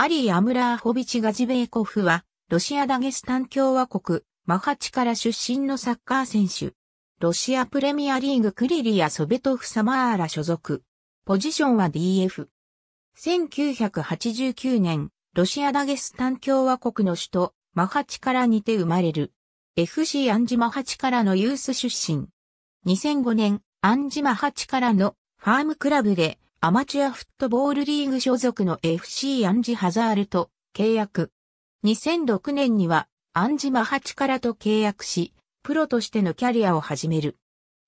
アリー・アムラーホビチ・ガジベーコフは、ロシア・ダゲスタン共和国、マハチから出身のサッカー選手。ロシアプレミアリーグクリリア・ソベトフ・サマーラ所属。ポジションは DF。1989年、ロシア・ダゲスタン共和国の首都、マハチからにて生まれる。FC アンジマハチからのユース出身。2005年、アンジマハチからのファームクラブでアマチュアフットボールリーグ所属の FC アンジ・ハザールと契約。2006年にはアンジ・マハチカラと契約し、プロとしてのキャリアを始める。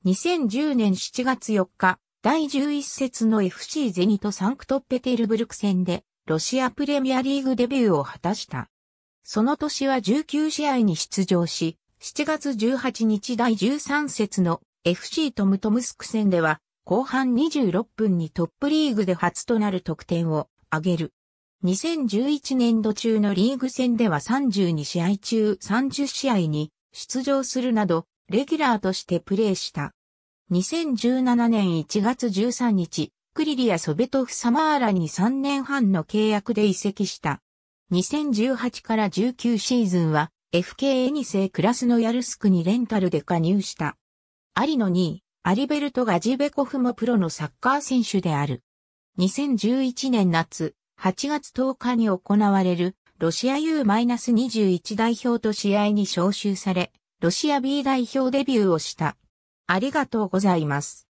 2010年7月4日、第11節の FC ゼニトサンクトペテルブルク戦で、ロシアプレミアリーグデビューを果たした。その年は19試合に出場し、7月18日第13節の FC トムトムスク戦では後半26分にトップリーグで初となる得点を挙げる。2011年度中のリーグ戦では32試合中30試合に出場するなど、レギュラーとしてプレーした。2017年1月13日、クリリア・ソベトフ・サマーラに3年半の契約で移籍した。2018から19シーズンは FK エニセクラスのヤルスクにレンタルで加入した。アリの2位、アリベルト・ガジベコフもプロのサッカー選手である。2011年夏、8月10日に行われるロシア U-21 代表と試合に招集され、ロシア B 代表デビューをした。ありがとうございます。